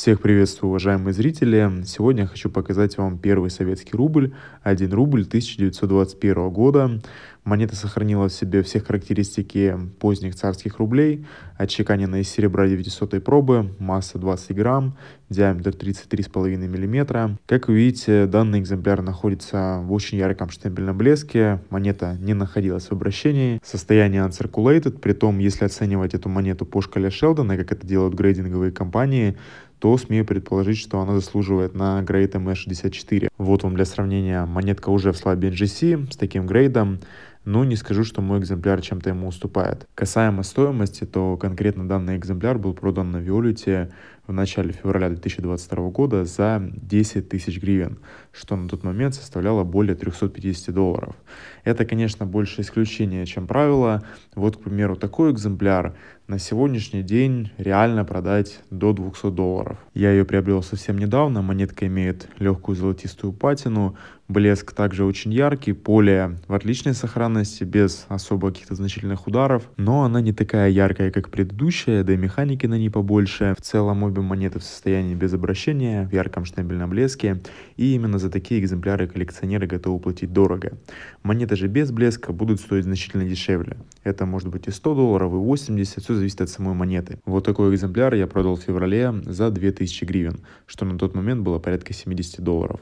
Всех приветствую, уважаемые зрители! Сегодня я хочу показать вам первый советский рубль, 1 рубль 1921 года. Монета сохранила в себе все характеристики поздних царских рублей, отчеканенная из серебра 900 пробы, масса 20 грамм, диаметр 33,5 мм. Как вы видите, данный экземпляр находится в очень ярком штемпельном блеске, монета не находилась в обращении, состояние uncirculated, при том, если оценивать эту монету по шкале Шелдона, как это делают грейдинговые компании, то смею предположить, что она заслуживает на грейд МС64. Вот вам для сравнения монетка уже в слабе NGC с таким грейдом, ну не скажу, что мой экземпляр чем-то ему уступает. Касаемо стоимости, то конкретно данный экземпляр был продан на Виолюте в начале февраля 2022 года за 10 тысяч гривен, что на тот момент составляло более 350 долларов. Это, конечно, больше исключение, чем правило. Вот, к примеру, такой экземпляр на сегодняшний день реально продать до 200 долларов. Я ее приобрел совсем недавно, монетка имеет легкую золотистую патину, блеск также очень яркий, поле в отличной сохранности, без особо каких-то значительных ударов, но она не такая яркая, как предыдущая, да и механики на ней побольше. В целом обе монеты в состоянии без обращения, в ярком штемпельном блеске, и именно за такие экземпляры коллекционеры готовы платить дорого. Монеты же без блеска будут стоить значительно дешевле. Это может быть и 100 долларов, и 80, все зависит от самой монеты. Вот такой экземпляр я продал в феврале за 2000 гривен, что на тот момент было порядка 70 долларов.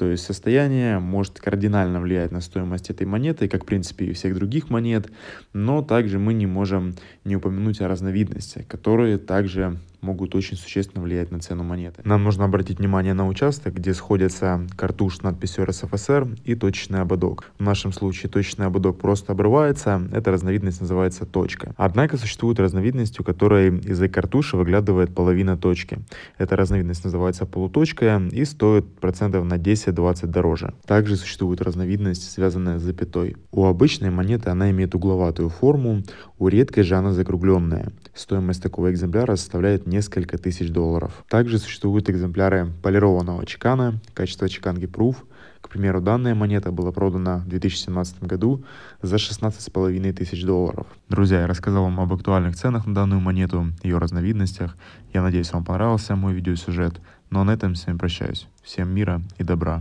То есть состояние может кардинально влиять на стоимость этой монеты, как в принципе и всех других монет, но также мы не можем не упомянуть о разновидности, которые также могут очень существенно влиять на цену монеты. Нам нужно обратить внимание на участок, где сходятся картуш с надписью РСФСР и точечный ободок. В нашем случае точечный ободок просто обрывается, эта разновидность называется точка. Однако существует разновидность, у которой из-за картуши выглядывает половина точки. Эта разновидность называется полуточка и стоит процентов на 10 20 дороже. Также существует разновидность, связанная с запятой. У обычной монеты она имеет угловатую форму, у редкой же она закругленная. Стоимость такого экземпляра составляет несколько тысяч долларов. Также существуют экземпляры полированного чекана, качество чеканки Proof, к примеру, данная монета была продана в 2017 году за 16,5 тысяч долларов. Друзья, я рассказал вам об актуальных ценах на данную монету, ее разновидностях. Я надеюсь, вам понравился мой видеосюжет. Ну а на этом с вами прощаюсь. Всем мира и добра.